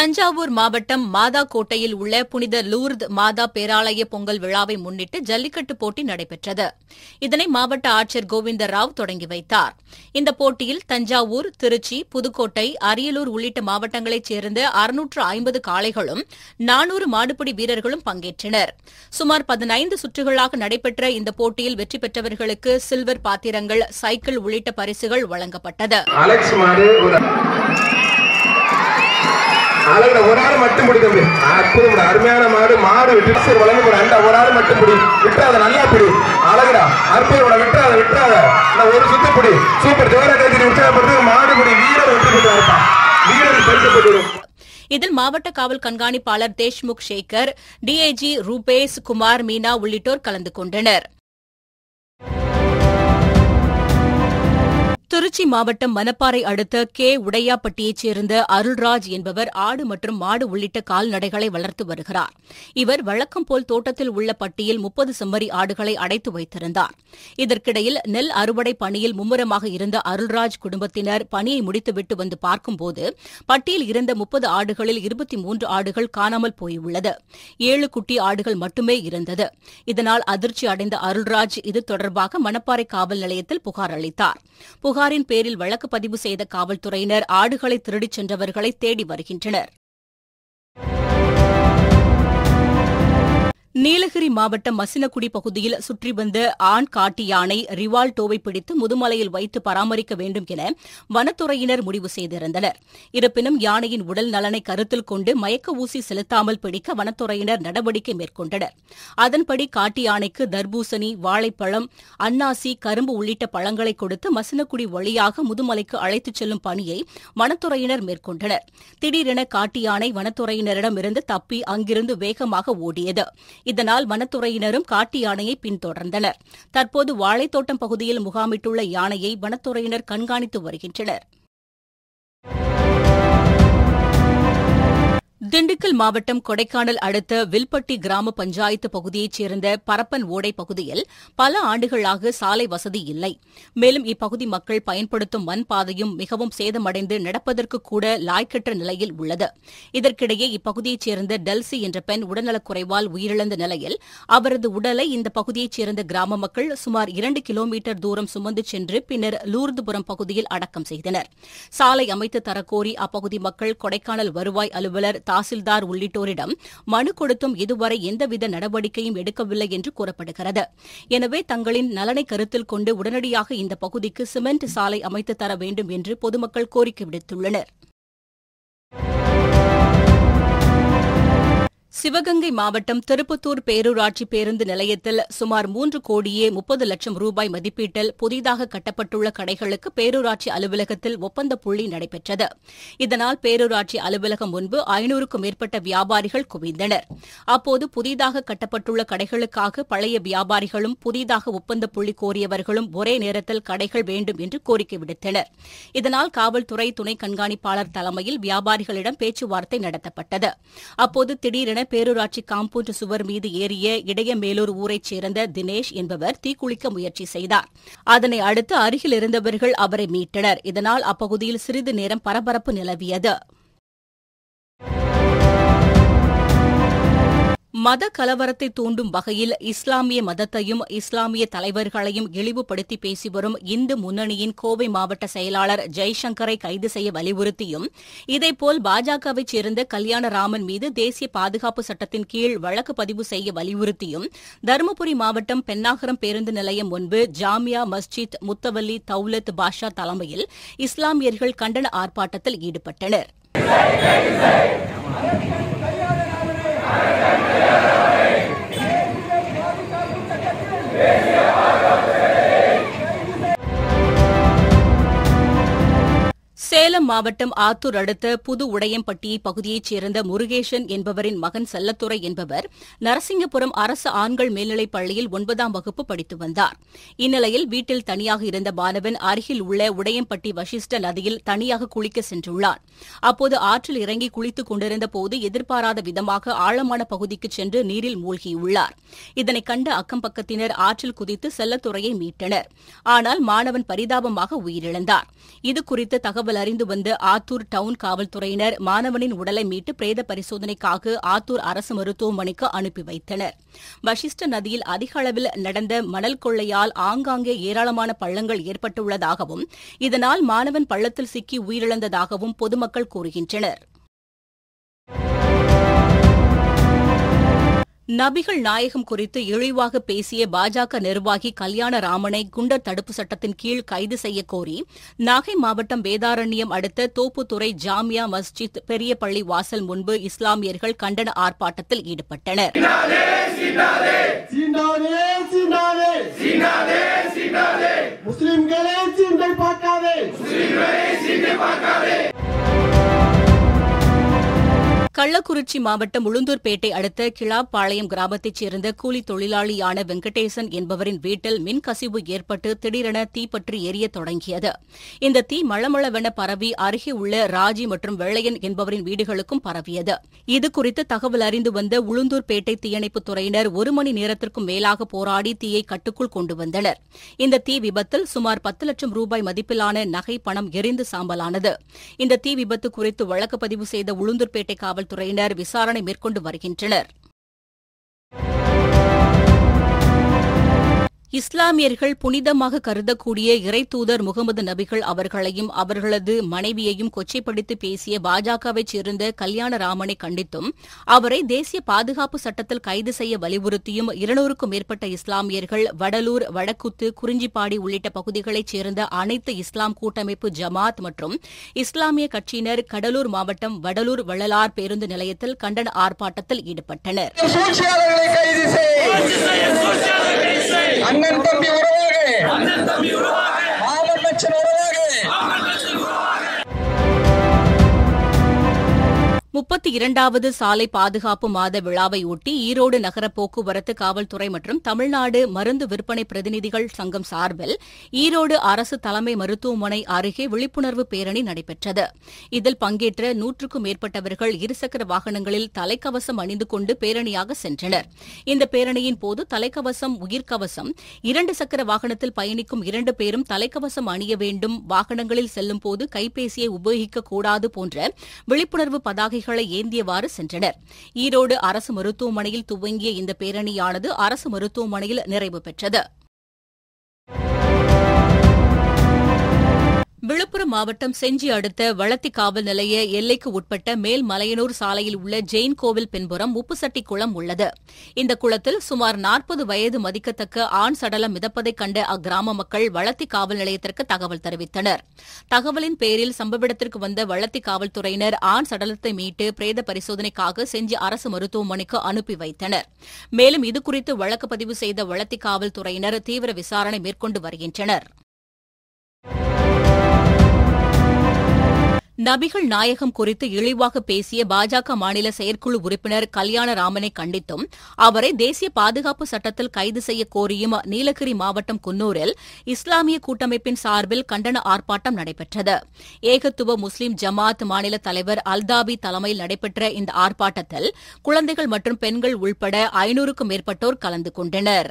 தஞ்சாவூர் மாவட்டம் மாதா கோட்டையில் உள்ள புனித லூர்த் மாதா பேராலய பொங்கல் விழாவை முன்னிட்டு ஜல்லிக்கட்டு போட்டி நடைபெற்றது இதனை மாவட்ட ஆட்சியர் கோவிந்த ராவ் தொடங்கி வைத்தார் இந்த போட்டியில் தஞ்சாவூர் திருச்சி புதுக்கோட்டை அரியலூர் உள்ளிட்ட மாவட்டங்களைச் சேர்ந்த அறுநூற்று ஐம்பது காளைகளும் நானூறு மாடுபிடி வீரர்களும் பங்கேற்றனர் சுமார் பதினைந்து சுற்றுகளாக நடைபெற்ற இந்த போட்டியில் வெற்றி பெற்றவர்களுக்கு சில்வர் பாத்திரங்கள் சைக்கிள் உள்ளிட்ட பரிசுகள் வழங்கப்பட்டது அளவுல ஒரு ஆள் மட்டும் அருமையான மாடு மாடு ஒரு ஆள் மட்டும் பிடி நல்லா பிடி அழகுடா ஒரு சுத்து பிடி சூப்பர் ஜோரா உற்சாகப்படுத்து மாடு பிடி வீரர் விட்டு வீரர் இதில் மாவட்ட காவல் கண்காணிப்பாளர் தேஷ்முக் சேகர் டிஐஜி ரூபேஷ் குமார் மீனா உள்ளிட்டோர் கலந்து கொண்டனா் திருச்சி மாவட்டம் மணப்பாறை அடுத்த கே உடையாப்பட்டியைச் சேர்ந்த அருள்ராஜ் என்பவர் ஆடு மற்றும் மாடு உள்ளிட்ட கால்நடைகளை வளர்த்து வருகிறார் இவர் வழக்கம் போல் தோட்டத்தில் உள்ள பட்டியில் முப்பது செம்மறி ஆடுகளை அடைத்து வைத்திருந்தார் இதற்கிடையில் நெல் அறுவடை பணியில் மும்முரமாக இருந்த அருள்ராஜ் குடும்பத்தினர் பணியை முடித்துவிட்டு வந்து பார்க்கும்போது பட்டியில் இருந்த முப்பது ஆடுகளில் இருபத்தி மூன்று ஆடுகள் காணாமல் போயுள்ளது ஏழு குட்டி ஆடுகள் மட்டுமே இருந்தது இதனால் அதிர்ச்சி அடைந்த அருள்ராஜ் இது தொடர்பாக மணப்பாறை காவல் நிலையத்தில் புகார் அளித்தார் புகாரின் பேரில் வழக்கு பதிவு செய்த காவல்துறையினர் ஆடுகளை திருடிச் சென்றவர்களை தேடி வருகின்றனர் நீலகிரி மாவட்டம் மசினக்குடி பகுதியில் சுற்றி வந்த ஆண் காட்டு யானை ரிவால்டோவை பிடித்து முதுமலையில் வைத்து பராமரிக்க வேண்டும் என வனத்துறையினர் முடிவு செய்திருந்தனர் இருப்பினும் யானையின் உடல் நலனை கருத்தில் கொண்டு மயக்க ஊசி செலுத்தாமல் பிடிக்க வனத்துறையினர் நடவடிக்கை மேற்கொண்டனர் அதன்படி காட்டு யானைக்கு தர்பூசணி வாழைப்பழம் அன்னாசி கரும்பு உள்ளிட்ட பழங்களை கொடுத்து மசினக்குடி வழியாக முதுமலைக்கு அழைத்துச் செல்லும் பணியை வனத்துறையினர் மேற்கொண்டனர் திடீரென காட்டு யானை வனத்துறையினரிடமிருந்து தப்பி அங்கிருந்து வேகமாக ஓடியது இதனால் வனத்துறையினரும் காட்டு யானையை பின்தொடர்ந்தனர் தற்போது வாழைத்தோட்டம் பகுதியில் முகாமிட்டுள்ள யானையை வனத்துறையினர் கண்காணித்து வருகின்றனா் திண்டுக்கல் மாவட்டம் கொடைக்கானல் அடுத்த வில்பட்டி கிராம பஞ்சாயத்து பகுதியைச் சேர்ந்த பரப்பன் ஓடை பகுதியில் பல ஆண்டுகளாக சாலை வசதி இல்லை மேலும் இப்பகுதி மக்கள் பயன்படுத்தும் மண் பாதையும் மிகவும் சேதமடைந்து நடப்பதற்கு கூட லாய்க்கற்ற நிலையில் உள்ளது இதற்கிடையே இப்பகுதியைச் சேர்ந்த டெல்சி என்ற பெண் உடல்நலக்குறைவால் உயிரிழந்த நிலையில் அவரது உடலை இந்த பகுதியைச் சேர்ந்த கிராம மக்கள் சுமார் இரண்டு கிலோமீட்டர் தூரம் சுமந்து சென்று பின்னர் லூர்துபுரம் பகுதியில் அடக்கம் செய்தனர் சாலை அமைத்து தரக்கோரி அப்பகுதி மக்கள் கொடைக்கானல் வருவாய் அலுவலர் தாசில்தார் உள்ளிட்டோரிடம் மனு கொடுத்தும் இதுவரை எந்தவித நடவடிக்கையும் எடுக்கவில்லை என்று கூறப்படுகிறது எனவே தங்களின் நலனை கருத்தில் கொண்டு உடனடியாக இந்த பகுதிக்கு சிமெண்ட் சாலை அமைத்து தர வேண்டும் என்று பொதுமக்கள் கோரிக்கை விடுத்துள்ளனர் சிவகங்கை மாவட்டம் திருப்பத்தூர் பேரூராட்சி பேருந்து நிலையத்தில் சுமார் மூன்று கோடியே முப்பது லட்சம் ரூபாய் மதிப்பீட்டில் புதிதாக கட்டப்பட்டுள்ள கடைகளுக்கு பேரூராட்சி அலுவலகத்தில் ஒப்பந்த புள்ளி நடைபெற்றது இதனால் பேரூராட்சி அலுவலகம் முன்பு ஐநூறுக்கும் மேற்பட்ட வியாபாரிகள் குவிந்தனர் அப்போது புதிதாக கட்டப்பட்டுள்ள கடைகளுக்காக பழைய வியாபாரிகளும் புதிதாக ஒப்பந்த புள்ளி கோரியவர்களும் ஒரே நேரத்தில் கடைகள் வேண்டும் என்று கோரிக்கை விடுத்தனர் இதனால் காவல்துறை துணை கண்காணிப்பாளர் தலைமையில் வியாபாரிகளிடம் பேச்சுவார்த்தை நடத்தப்பட்டது அப்போது திடீரென வட்டாரமான பேரூராட்சி காம்பவுண்ட் சுவர் மீது ஏறிய இடையமேலூர் ஊரைச் சேர்ந்த தினேஷ் என்பவர் தீக்குளிக்க முயற்சி செய்தார் அதனை அடுத்து அருகில் இருந்தவர்கள் அவரை மீட்டனர் இதனால் அப்பகுதியில் சிறிது நேரம் பரபரப்பு நிலவியது மத கலவரத்தை தூண்டும் வகையில் இஸ்லாமிய மதத்தையும் இஸ்லாமிய தலைவர்களையும் இழிவுபடுத்தி பேசி வரும் இந்து முன்னணியின் கோவை மாவட்ட செயலாளர் ஜெய்சங்கரை கைது செய்ய வலியுறுத்தியும் இதேபோல் பாஜகவைச் சேர்ந்த கல்யாணராமன் மீது தேசிய பாதுகாப்பு சட்டத்தின் கீழ் வழக்கு பதிவு செய்ய வலியுறுத்தியும் தருமபுரி மாவட்டம் பென்னாகரம் பேருந்து நிலையம் முன்பு ஜாமியா மஸ்ஜித் முத்தவல்லி தௌலத் பாஷா தலைமையில் இஸ்லாமியர்கள் கண்டன ஆர்ப்பாட்டத்தில் ஈடுபட்டனர் Yes. சேலம் மாவட்டம் ஆத்தூர் அடுத்த புது உடையம்பட்டி பகுதியைச் சேர்ந்த முருகேசன் என்பவரின் மகன் செல்லத்துறை என்பவர் நரசிங்கபுரம் அரசு ஆண்கள் மேல்நிலைப் பள்ளியில் ஒன்பதாம் வகுப்பு படித்து வந்தார் இந்நிலையில் வீட்டில் தனியாக இருந்த மாணவன் அருகில் உள்ள உடையம்பட்டி வசிஷ்ட நதியில் தனியாக குளிக்க சென்றுள்ளார் அப்போது ஆற்றில் இறங்கி குளித்துக் கொண்டிருந்த போது எதிர்பாராத விதமாக ஆழமான பகுதிக்கு சென்று நீரில் மூழ்கியுள்ளார் இதனை கண்ட அக்கம் பக்கத்தினர் ஆற்றில் குதித்து செல்லத்துறையை மீட்டனர் ஆனால் மாணவன் பரிதாபமாக உயிரிழந்தார் இதுகுறித்து தகவல் அறிந்து வந்த ஆத்தூர் டவுன் காவல்துறையினர் மாணவனின் உடலை மீட்டு பிரேத பரிசோதனைக்காக ஆத்தூர் அரசு மருத்துவமனைக்கு அனுப்பி வைத்தனர் வசிஷ்ட நதியில் அதிக அளவில் நடந்த மணல் கொள்ளையால் ஆங்காங்கே ஏராளமான பள்ளங்கள் ஏற்பட்டுள்ளதாகவும் இதனால் மாணவன் பள்ளத்தில் சிக்கி உயிரிழந்ததாகவும் பொதுமக்கள் கூறுகின்றனர் நபிகள் நாயகம் குறித்து இழிவாக பேசிய பாஜக நிர்வாகி கல்யாண ராமனை குண்டர் தடுப்பு சட்டத்தின் கீழ் கைது செய்ய கோரி நாகை மாவட்டம் வேதாரண்யம் அடுத்த தோப்புத்துறை ஜாமியா மஸ்ஜித் பெரிய பள்ளி வாசல் முன்பு இஸ்லாமியர்கள் கண்டன ஆர்ப்பாட்டத்தில் ஈடுபட்டனர் முஸ்லிம்களே பார்க்காதே கள்ளக்குறிச்சி மாவட்டம் உளுந்தூர்பேட்டை அடுத்த கிளாப்பாளையம் கிராமத்தைச் சேர்ந்த கூலி தொழிலாளியான வெங்கடேசன் என்பவரின் வீட்டில் மின்கசிவு ஏற்பட்டு திடீரென தீப்பற்றி எரிய தொடங்கியது இந்த தீ மளமளவென பரவி அருகே உள்ள ராஜி மற்றும் வெள்ளையன் என்பவரின் வீடுகளுக்கும் பரவியது இதுகுறித்து தகவல் அறிந்து வந்த உளுந்தூர்பேட்டை தீயணைப்புத் துறையினர் ஒரு மணி நேரத்திற்கும் மேலாக போராடி தீயை கட்டுக்குள் கொண்டு வந்தனர் இந்த தீ விபத்தில் சுமார் பத்து லட்சம் ரூபாய் மதிப்பிலான நகை பணம் எரிந்து சாம்பலானது இந்த தீ விபத்து குறித்து வழக்கு பதிவு செய்த உளுந்தூர்பேட்டை காவல் காவல்துறையினர் விசாரணை மேற்கொண்டு வருகின்றனர் இஸ்லாமியர்கள் புனிதமாக கருதக்கூடிய இறை தூதர் முகமது நபிகள் அவர்களையும் அவர்களது மனைவியையும் கொச்சைப்படுத்தி பேசிய பாஜகவைச் சேர்ந்த கல்யாண ராமனை கண்டித்தும் அவரை தேசிய பாதுகாப்பு சட்டத்தில் கைது செய்ய வலியுறுத்தியும் இருநூறுக்கும் மேற்பட்ட இஸ்லாமியர்கள் வடலூர் வடக்குத்து குறிஞ்சிப்பாடி உள்ளிட்ட பகுதிகளைச் சேர்ந்த அனைத்து இஸ்லாம் கூட்டமைப்பு ஜமாத் மற்றும் இஸ்லாமிய கட்சியினர் கடலூர் மாவட்டம் வடலூர் வள்ளலார் பேருந்து நிலையத்தில் கண்டன ஆர்ப்பாட்டத்தில் ஈடுபட்டனர் அண்ணன் தம்பி உறவாக மாமன் மச்சன் உறவாக முப்பத்தி இரண்டாவது சாலை பாதுகாப்பு மாத விழாவையொட்டி ஈரோடு நகர போக்குவரத்து காவல்துறை மற்றும் தமிழ்நாடு மருந்து விற்பனை பிரதிநிதிகள் சங்கம் சார்பில் ஈரோடு அரசு தலைமை மருத்துவமனை அருகே விழிப்புணர்வு பேரணி நடைபெற்றது இதில் பங்கேற்ற நூற்றுக்கும் மேற்பட்டவர்கள் இருசக்கர வாகனங்களில் தலைக்கவசம் அணிந்து கொண்டு பேரணியாக சென்றனர் இந்த பேரணியின் போது தலைக்கவசம் உயிர்க்கவசம் இரண்டு சக்கர வாகனத்தில் பயணிக்கும் இரண்டு பேரும் தலைக்கவசம் அணிய வேண்டும் வாகனங்களில் செல்லும் போது கைபேசியை உபயோகிக்கக்கூடாது போன்ற விழிப்புணர்வு பதாகை பேனர்களை ஏந்தியவாறு சென்றனர் ஈரோடு அரசு மருத்துவமனையில் துவங்கிய இந்த பேரணியானது அரசு மருத்துவமனையில் நிறைவு பெற்றது விழுப்புரம் மாவட்டம் செஞ்சி அடுத்த வளத்தி காவல் நிலைய எல்லைக்கு உட்பட்ட மேல் மலையனூர் சாலையில் உள்ள ஜெயின் கோவில் பின்புறம் உப்புசட்டி குளம் உள்ளது இந்த குளத்தில் சுமார் நாற்பது வயது மதிக்கத்தக்க ஆண் சடலம் மிதப்பதைக் கண்ட அக்கிராம மக்கள் வளத்தி காவல் நிலையத்திற்கு தகவல் தெரிவித்தனர் தகவலின் பேரில் சம்பவ இடத்திற்கு வந்த வளத்தி காவல்துறையினர் ஆண் சடலத்தை மீட்டு பிரேத பரிசோதனைக்காக செஞ்சி அரசு மருத்துவமனைக்கு அனுப்பி வைத்தனர் மேலும் இதுகுறித்து வழக்கு பதிவு செய்த வளத்தி காவல்துறையினர் தீவிர விசாரணை மேற்கொண்டு வருகின்றனர் நபிகள் நாயகம் குறித்து இழிவாக பேசிய பாஜக மாநில செயற்குழு உறுப்பினர் கல்யாணராமனை கண்டித்தும் அவரை தேசிய பாதுகாப்பு சட்டத்தில் கைது செய்ய கோரியும் நீலகிரி மாவட்டம் குன்னூரில் இஸ்லாமிய கூட்டமைப்பின் சார்பில் கண்டன ஆர்ப்பாட்டம் நடைபெற்றது ஏகத்துவ முஸ்லீம் ஜமாத் மாநில தலைவர் அல்தாபி தலைமையில் நடைபெற்ற இந்த ஆர்ப்பாட்டத்தில் குழந்தைகள் மற்றும் பெண்கள் உள்பட ஐநூறுக்கும் மேற்பட்டோர் கலந்து கொண்டனர்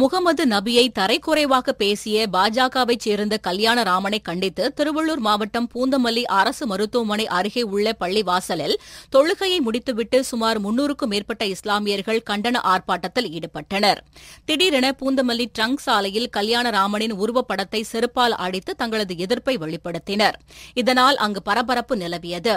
முகமது நபியை தரைக்குறைவாக பேசிய பாஜகவைச் சேர்ந்த கல்யாண ராமனை கண்டித்து திருவள்ளூர் மாவட்டம் பூந்தமல்லி அரசு மருத்துவமனை அருகே உள்ள பள்ளிவாசலில் தொழுகையை முடித்துவிட்டு சுமார் முன்னூறுக்கும் மேற்பட்ட இஸ்லாமியர்கள் கண்டன ஆர்ப்பாட்டத்தில் ஈடுபட்டனர் திடீரென பூந்தமல்லி ட்ரங்க் சாலையில் கல்யாண ராமனின் உருவப்படத்தை செருப்பால் அடித்து தங்களது எதிர்ப்பை வெளிப்படுத்தினர் இதனால் அங்கு பரபரப்பு நிலவியது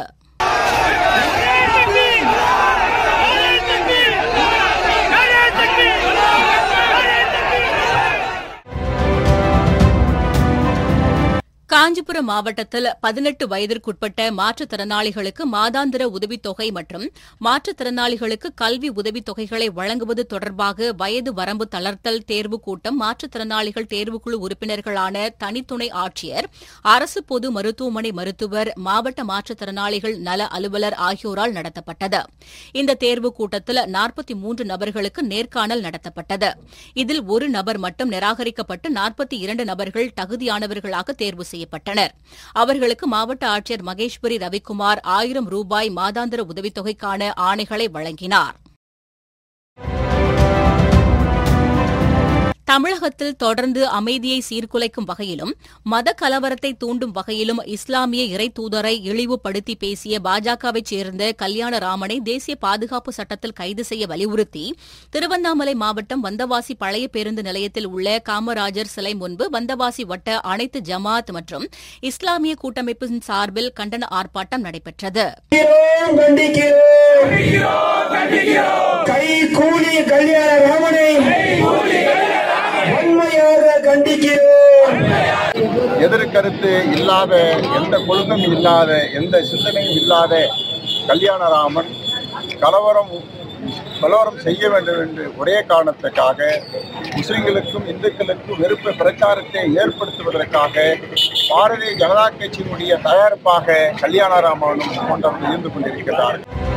காஞ்சிபுரம் மாவட்டத்தில் பதினெட்டு வயதிற்குட்பட்ட மாற்றுத்திறனாளிகளுக்கு மாதாந்திர உதவித்தொகை மற்றும் மாற்றுத்திறனாளிகளுக்கு கல்வி உதவித்தொகைகளை வழங்குவது தொடர்பாக வயது வரம்பு தளர்த்தல் தேர்வுக் கூட்டம் மாற்றுத்திறனாளிகள் தேர்வுக்குழு உறுப்பினர்களான தனித்துணை ஆட்சியர் அரசு பொது மருத்துவமனை மருத்துவர் மாவட்ட மாற்றுத்திறனாளிகள் நல அலுவலர் ஆகியோரால் நடத்தப்பட்டது இந்த தேர்வுக் கூட்டத்தில் நாற்பத்தி மூன்று நபர்களுக்கு நேர்காணல் நடத்தப்பட்டது இதில் ஒரு நபர் மட்டும் நிராகரிக்கப்பட்டு நாற்பத்தி இரண்டு நபர்கள் தகுதியானவர்களாக தேர்வு செய்யப்பட்டனர் செய்யப்பட்டனர் அவர்களுக்கு மாவட்ட ஆட்சியர் மகேஸ்வரி ரவிக்குமார் ஆயிரம் ரூபாய் மாதாந்திர உதவித்தொகைக்கான ஆணைகளை வழங்கினாா் தமிழகத்தில் தொடர்ந்து அமைதியை சீர்குலைக்கும் வகையிலும் மத கலவரத்தை தூண்டும் வகையிலும் இஸ்லாமிய இறை தூதரை இழிவுபடுத்தி பேசிய பாஜகவைச் சேர்ந்த கல்யாண ராமனை தேசிய பாதுகாப்பு சட்டத்தில் கைது செய்ய வலியுறுத்தி திருவண்ணாமலை மாவட்டம் வந்தவாசி பழைய பேருந்து நிலையத்தில் உள்ள காமராஜர் சிலை முன்பு வந்தவாசி வட்ட அனைத்து ஜமாத் மற்றும் இஸ்லாமிய கூட்டமைப்பின் சார்பில் கண்டன ஆர்ப்பாட்டம் நடைபெற்றது கை கூலி கல்யாண ராமனை கண்டிக்கிறோம் எதிர்கருத்து இல்லாத எந்த கொள்கையும் இல்லாத எந்த சிந்தனையும் இல்லாத கல்யாணராமன் கலவரம் கலவரம் செய்ய வேண்டும் என்று ஒரே காரணத்துக்காக முஸ்லிம்களுக்கும் இந்துக்களுக்கும் வெறுப்பு பிரச்சாரத்தை ஏற்படுத்துவதற்காக பாரதிய ஜனதா கட்சியினுடைய தயாரிப்பாக கல்யாணராமனும் போன்றவர்கள் இருந்து கொண்டிருக்கிறார்கள்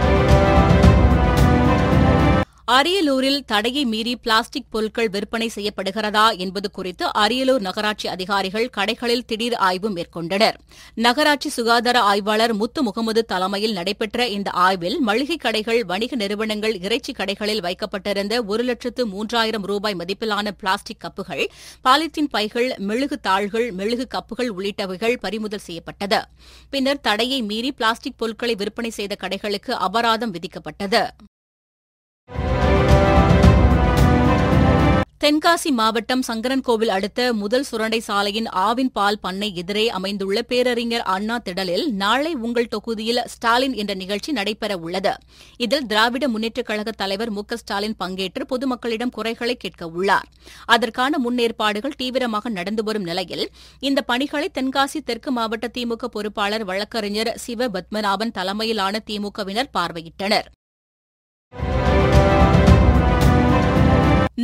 அரியலூரில் தடையை மீறி பிளாஸ்டிக் பொருட்கள் விற்பனை செய்யப்படுகிறதா என்பது குறித்து அரியலூர் நகராட்சி அதிகாரிகள் கடைகளில் திடீர் ஆய்வு மேற்கொண்டனர் நகராட்சி சுகாதார ஆய்வாளர் முத்து முகமது தலைமையில் நடைபெற்ற இந்த ஆய்வில் மளிகை கடைகள் வணிக நிறுவனங்கள் இறைச்சி கடைகளில் வைக்கப்பட்டிருந்த ஒரு லட்சத்து மூன்றாயிரம் ரூபாய் மதிப்பிலான பிளாஸ்டிக் கப்புகள் பாலித்தீன் பைகள் மெழுகு தாள்கள் மெழுகு கப்புகள் உள்ளிட்டவைகள் பறிமுதல் செய்யப்பட்டது பின்னர் தடையை மீறி பிளாஸ்டிக் பொருட்களை விற்பனை செய்த கடைகளுக்கு அபராதம் விதிக்கப்பட்டது தென்காசி மாவட்டம் சங்கரன்கோவில் அடுத்த முதல் சுரண்டை சாலையின் ஆவின் பால் பண்ணை எதிரே அமைந்துள்ள பேரறிஞர் அண்ணா திடலில் நாளை உங்கள் தொகுதியில் ஸ்டாலின் என்ற நிகழ்ச்சி நடைபெற உள்ளது இதில் திராவிட முன்னேற்றக் கழக தலைவர் மு ஸ்டாலின் பங்கேற்று பொதுமக்களிடம் குறைகளை கேட்க உள்ளார் அதற்கான முன்னேற்பாடுகள் தீவிரமாக நடந்து வரும் நிலையில் இந்த பணிகளை தென்காசி தெற்கு மாவட்ட திமுக பொறுப்பாளர் வழக்கறிஞர் சிவ பத்மநாபன் தலைமையிலான திமுகவினர் பார்வையிட்டனா்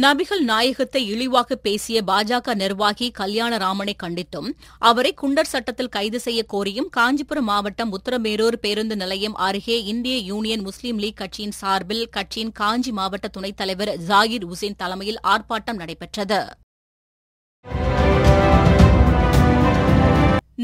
நபிகள் நாயகத்தை இழிவாக பேசிய பாஜக நிர்வாகி கல்யாணராமனை கண்டித்தும் அவரை குண்டர் சட்டத்தில் கைது செய்ய கோரியும் காஞ்சிபுரம் மாவட்டம் உத்தரமேரூர் பேருந்து நிலையம் அருகே இந்திய யூனியன் முஸ்லீம் லீக் கட்சியின் சார்பில் கட்சியின் காஞ்சி மாவட்ட துணைத் தலைவர் ஜாகிர் உசேன் தலைமையில் ஆர்ப்பாட்டம் நடைபெற்றது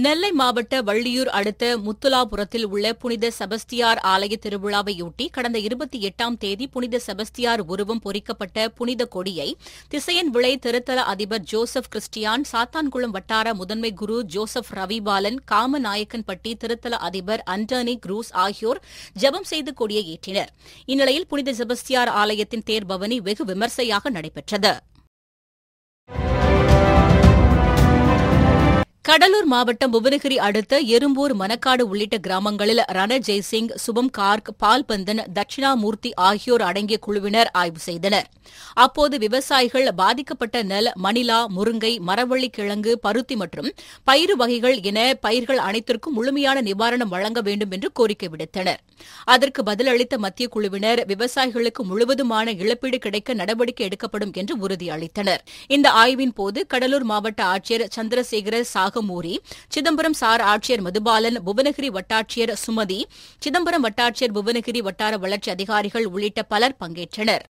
நெல்லை மாவட்ட வள்ளியூர் அடுத்த முத்துலாபுரத்தில் உள்ள புனித செபஸ்தியார் ஆலய திருவிழாவையொட்டி கடந்த இருபத்தி எட்டாம் தேதி புனித செபஸ்தியார் உருவம் பொறிக்கப்பட்ட புனித கொடியை திசையன் விளை திருத்தல அதிபர் ஜோசப் கிறிஸ்டியான் சாத்தான்குளம் வட்டார முதன்மை குரு ஜோசப் ரவிபாலன் காமநாயக்கன்பட்டி திருத்தல அதிபர் அண்டானி குரூஸ் ஆகியோர் ஜெபம் செய்து கொடியை ஏற்றினர் இந்நிலையில் புனித செபஸ்தியார் ஆலயத்தின் தேர்பவனி வெகு விமர்சையாக நடைபெற்றது கடலூர் மாவட்டம் புவனகிரி அடுத்த எறும்பூர் மணக்காடு உள்ளிட்ட கிராமங்களில் ரண ஜெய்சிங் சுபம் கார்க் பால்பந்தன் தட்சிணாமூர்த்தி ஆகியோர் அடங்கிய குழுவினர் ஆய்வு செய்தனர் அப்போது விவசாயிகள் பாதிக்கப்பட்ட நெல் மணிலா முருங்கை மரவள்ளி கிழங்கு பருத்தி மற்றும் பயிறு வகைகள் என பயிர்கள் அனைத்திற்கும் முழுமையான நிவாரணம் வழங்க வேண்டும் என்று கோரிக்கை விடுத்தனர் அதற்கு பதிலளித்த மத்திய குழுவினர் விவசாயிகளுக்கு முழுவதுமான இழப்பீடு கிடைக்க நடவடிக்கை எடுக்கப்படும் என்று உறுதியளித்தனர் இந்த ஆய்வின் போது கடலூர் மாவட்ட ஆட்சியர் சந்திரசேகர சாகு பாகமூரி சிதம்பரம் சார் ஆட்சியர் மதுபாலன் புவனகிரி வட்டாட்சியர் சுமதி சிதம்பரம் வட்டாட்சியர் புவனகிரி வட்டார வளர்ச்சி அதிகாரிகள் உள்ளிட்ட பலர் பங்கேற்றனர்